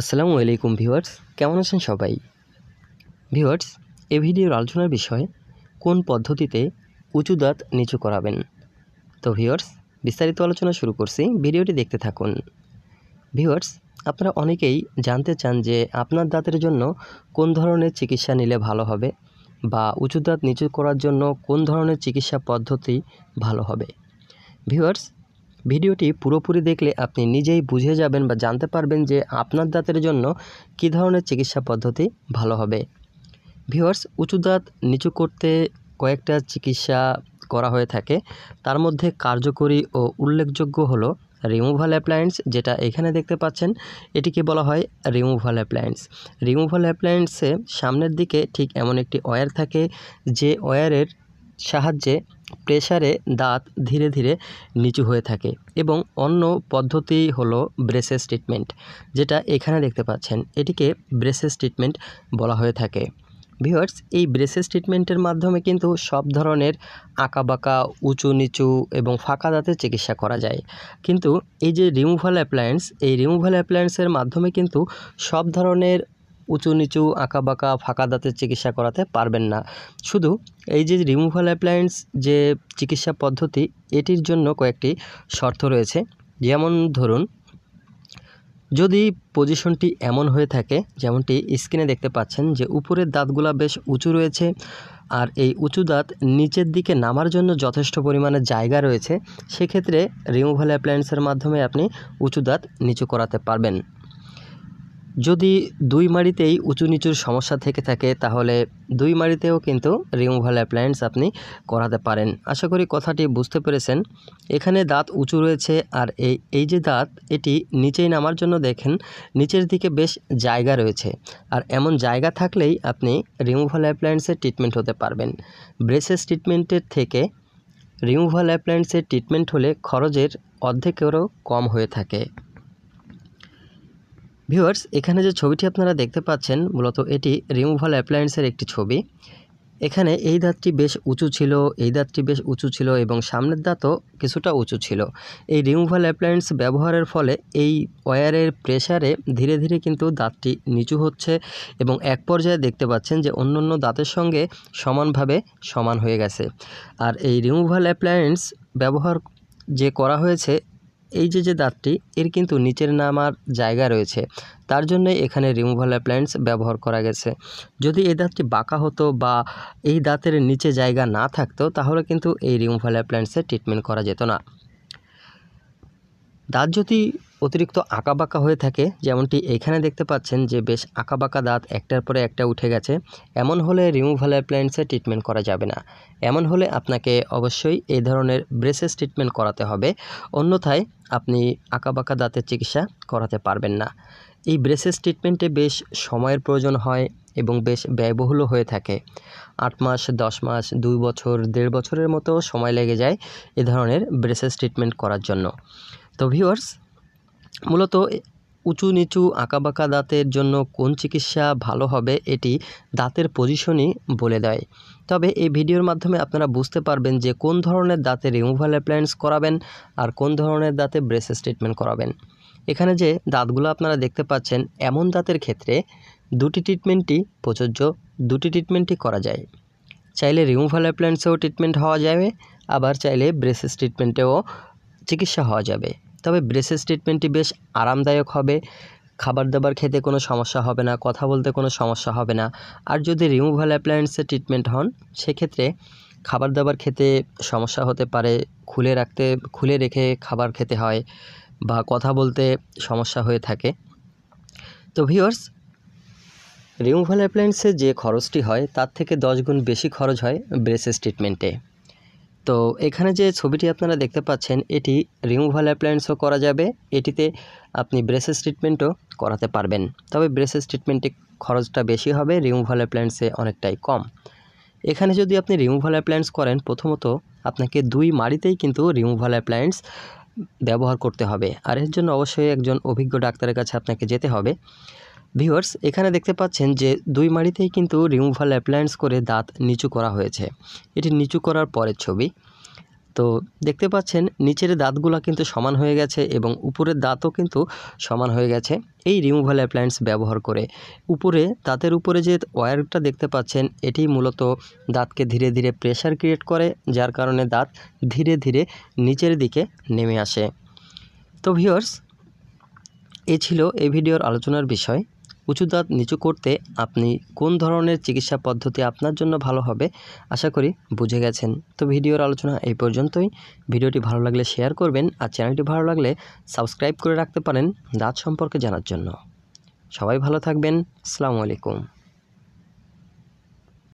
আসসালামু আলাইকুম ভিউয়ার্স কেমন আছেন সবাই ভিউয়ার্স এ ভিডিওর আলোচনার বিষয় কোন পদ্ধতিতে উঁচু দাঁত নিচু করাবেন তো ভিউয়ার্স বিস্তারিত আলোচনা শুরু করছি ভিডিওটি দেখতে থাকুন ভিউয়ার্স আপনারা অনেকেই জানতে চান যে আপনার দাঁতের জন্য কোন ধরনের চিকিৎসা নিলে ভালো হবে বা উঁচু দাঁত নিচু করার জন্য কোন ধরনের চিকিৎসা পদ্ধতি ভালো হবে ভিউয়ার্স ভিডিওটি পুরোপুরি দেখলে আপনি নিজেই বুঝে যাবেন বা জানতে পারবেন যে আপনার দাঁতের জন্য কি ধরনের চিকিৎসা পদ্ধতি ভালো হবে ভিওয়ার্স উঁচু দাঁত নিচু করতে কয়েকটা চিকিৎসা করা হয়ে থাকে তার মধ্যে কার্যকরী ও উল্লেখযোগ্য হলো রিমুভাল অ্যাপ্লায়েন্স যেটা এখানে দেখতে পাচ্ছেন এটিকে বলা হয় রিমুভাল অ্যাপ্লায়েন্স রিমুভাল অ্যাপ্লায়েন্সে সামনের দিকে ঠিক এমন একটি ওয়্যার থাকে যে ওয়্যারের সাহায্যে প্রেসারে দাঁত ধীরে ধীরে নিচু হয়ে থাকে এবং অন্য পদ্ধতি হলো ব্রেসেস ট্রিটমেন্ট যেটা এখানে দেখতে পাচ্ছেন এটিকে ব্রেসেস ট্রিটমেন্ট বলা হয়ে থাকে ভিওয়ার্স এই ব্রেসেস ট্রিটমেন্টের মাধ্যমে কিন্তু সব ধরনের আঁকাবাঁকা উঁচু নিচু এবং ফাঁকা দাঁতের চিকিৎসা করা যায় কিন্তু এই যে রিমুভাল অ্যাপ্লায়েন্স এই রিমুভাল অ্যাপ্লায়েন্সের মাধ্যমে কিন্তু সব ধরনের উঁচু নিচু আঁকা বাঁকা ফাঁকা দাঁতের চিকিৎসা করাতে পারবেন না শুধু এই যে রিমুভাল অ্যাপ্লায়েন্স যে চিকিৎসা পদ্ধতি এটির জন্য কয়েকটি শর্ত রয়েছে যেমন ধরুন যদি পজিশনটি এমন হয়ে থাকে যেমনটি স্ক্রিনে দেখতে পাচ্ছেন যে উপরের দাঁতগুলা বেশ উঁচু রয়েছে আর এই উঁচু দাঁত নিচের দিকে নামার জন্য যথেষ্ট পরিমাণে জায়গা রয়েছে সেক্ষেত্রে রিমুভাল অ্যাপ্লায়েন্সের মাধ্যমে আপনি উঁচু দাঁত নিচু করাতে পারবেন যদি দুই মাড়িতেই উঁচু নিচুর সমস্যা থেকে থাকে তাহলে দুই মাড়িতেও কিন্তু রিমুভাল অ্যাপ্লায়েন্স আপনি করাতে পারেন আশা করি কথাটি বুঝতে পেরেছেন এখানে দাঁত উঁচু রয়েছে আর এই এই যে দাঁত এটি নিচেই নামার জন্য দেখেন নিচের দিকে বেশ জায়গা রয়েছে আর এমন জায়গা থাকলেই আপনি রিমুভাল অ্যাপ্লায়েন্সের ট্রিটমেন্ট হতে পারবেন ব্রেসেস ট্রিটমেন্টের থেকে রিমুভাল অ্যাপ্লায়েন্সের ট্রিটমেন্ট হলে খরচের অর্ধেকেরও কম হয়ে থাকে ভিউয়ার্স এখানে যে ছবিটি আপনারা দেখতে পাচ্ছেন মূলত এটি রিমুভাল অ্যাপ্লায়েন্সের একটি ছবি এখানে এই দাঁতটি বেশ উঁচু ছিল এই দাঁতটি বেশ উঁচু ছিল এবং সামনের দাঁতও কিছুটা উঁচু ছিল এই রিমুভাল অ্যাপ্লায়েন্স ব্যবহারের ফলে এই ওয়ারের প্রেসারে ধীরে ধীরে কিন্তু দাঁতটি নিচু হচ্ছে এবং এক পর্যায়ে দেখতে পাচ্ছেন যে অন্য অন্য দাঁতের সঙ্গে সমানভাবে সমান হয়ে গেছে আর এই রিমুভাল অ্যাপ্লায়েন্স ব্যবহার যে করা হয়েছে এই যে যে দাঁতটি এর কিন্তু নিচের নামার জায়গা রয়েছে তার জন্য এখানে রিমুভাল অ্যাপ্লায়েন্স ব্যবহার করা গেছে যদি এই দাঁতটি বাঁকা হতো বা এই দাঁতের নিচে জায়গা না থাকতো তাহলে কিন্তু এই রিমুভাল অ্যাপ্লায়েন্সে ট্রিটমেন্ট করা যেত না দাঁত যদি অতিরিক্ত আঁকাবাঁকা হয়ে থাকে যেমনটি এখানে দেখতে পাচ্ছেন যে বেশ আঁকাবাঁকা দাঁত একটার পরে একটা উঠে গেছে এমন হলে রিমুভাল অ্যাপ্লায়েন্সে ট্রিটমেন্ট করা যাবে না এমন হলে আপনাকে অবশ্যই এই ধরনের ব্রেসেস ট্রিটমেন্ট করাতে হবে অন্যথায় আপনি আঁকাবাঁকা দাঁতের চিকিৎসা করাতে পারবেন না এই ব্রেসেস ট্রিটমেন্টে বেশ সময়ের প্রয়োজন হয় এবং বেশ ব্যয়বহুলও হয়ে থাকে আট মাস দশ মাস দুই বছর দেড় বছরের মতো সময় লেগে যায় এ ধরনের ব্রেসেস ট্রিটমেন্ট করার জন্য তো ভিউয়ার্স মূলত উঁচু নিচু আঁকাবাঁকা দাঁতের জন্য কোন চিকিৎসা ভালো হবে এটি দাঁতের পজিশনই বলে দেয় তবে এই ভিডিওর মাধ্যমে আপনারা বুঝতে পারবেন যে কোন ধরনের দাঁতে রিমুভাল অ্যাপ্লায়েন্স করাবেন আর কোন ধরনের দাঁতে ব্রেসেস ট্রিটমেন্ট করাবেন এখানে যে দাঁতগুলো আপনারা দেখতে পাচ্ছেন এমন দাঁতের ক্ষেত্রে দুটি ট্রিটমেন্টই প্রযোজ্য দুটি ট্রিটমেন্টই করা যায় চাইলে রিমুভাল অ্যাপ্লায়েন্সেও ট্রিটমেন্ট হওয়া যাবে আবার চাইলে ব্রেসেস ট্রিটমেন্টেও চিকিৎসা হওয়া যাবে তবে ব্রেসের ট্রিটমেন্টটি বেশ আরামদায়ক হবে খাবার দাবার খেতে কোনো সমস্যা হবে না কথা বলতে কোনো সমস্যা হবে না আর যদি রিমুভাল অ্যাপ্লায়েন্সের ট্রিটমেন্ট হন সেক্ষেত্রে খাবার দাবার খেতে সমস্যা হতে পারে খুলে রাখতে খুলে রেখে খাবার খেতে হয় বা কথা বলতে সমস্যা হয়ে থাকে তো ভিওর্স রিমুভাল অ্যাপ্লায়েন্সে যে খরচটি হয় তার থেকে দশ গুণ বেশি খরচ হয় ব্রেসেস ট্রিটমেন্টে তো এখানে যে ছবিটি আপনারা দেখতে পাচ্ছেন এটি রিমুভাল অ্যাপ্লায়েন্সও করা যাবে এটিতে আপনি ব্রেসেস ট্রিটমেন্টও করাতে পারবেন তবে ব্রেসেস ট্রিটমেন্টে খরচটা বেশি হবে রিমুভাল অ্যাপ্লায়েন্সে অনেকটাই কম এখানে যদি আপনি রিমুভাল অ্যাপ্লায়েন্স করেন প্রথমত আপনাকে দুই মাড়িতেই কিন্তু রিমুভাল অ্যাপ্লায়েন্স ব্যবহার করতে হবে আর এর জন্য অবশ্যই একজন অভিজ্ঞ ডাক্তারের কাছে আপনাকে যেতে হবে ভিউয়ার্স এখানে দেখতে পাচ্ছেন যে দুই মাড়িতেই কিন্তু রিমুভাল অ্যাপ্লায়েন্স করে দাঁত নিচু করা হয়েছে এটি নিচু করার পরের ছবি তো দেখতে পাচ্ছেন নিচের দাঁতগুলা কিন্তু সমান হয়ে গেছে এবং উপরের দাঁতও কিন্তু সমান হয়ে গেছে এই রিমুভাল অ্যাপ্লায়েন্স ব্যবহার করে উপরে দাঁতের উপরে যে ওয়্যারটা দেখতে পাচ্ছেন এটি মূলত দাঁতকে ধীরে ধীরে প্রেশার ক্রিয়েট করে যার কারণে দাঁত ধীরে ধীরে নিচের দিকে নেমে আসে তো ভিওর্স এ ছিল এই ভিডিওর আলোচনার বিষয় উঁচু দাঁত নিচু করতে আপনি কোন ধরনের চিকিৎসা পদ্ধতি আপনার জন্য ভালো হবে আশা করি বুঝে গেছেন তো ভিডিওর আলোচনা এই পর্যন্তই ভিডিওটি ভালো লাগলে শেয়ার করবেন আর চ্যানেলটি ভালো লাগলে সাবস্ক্রাইব করে রাখতে পারেন দাঁত সম্পর্কে জানার জন্য সবাই ভালো থাকবেন আসসালামু আলাইকুম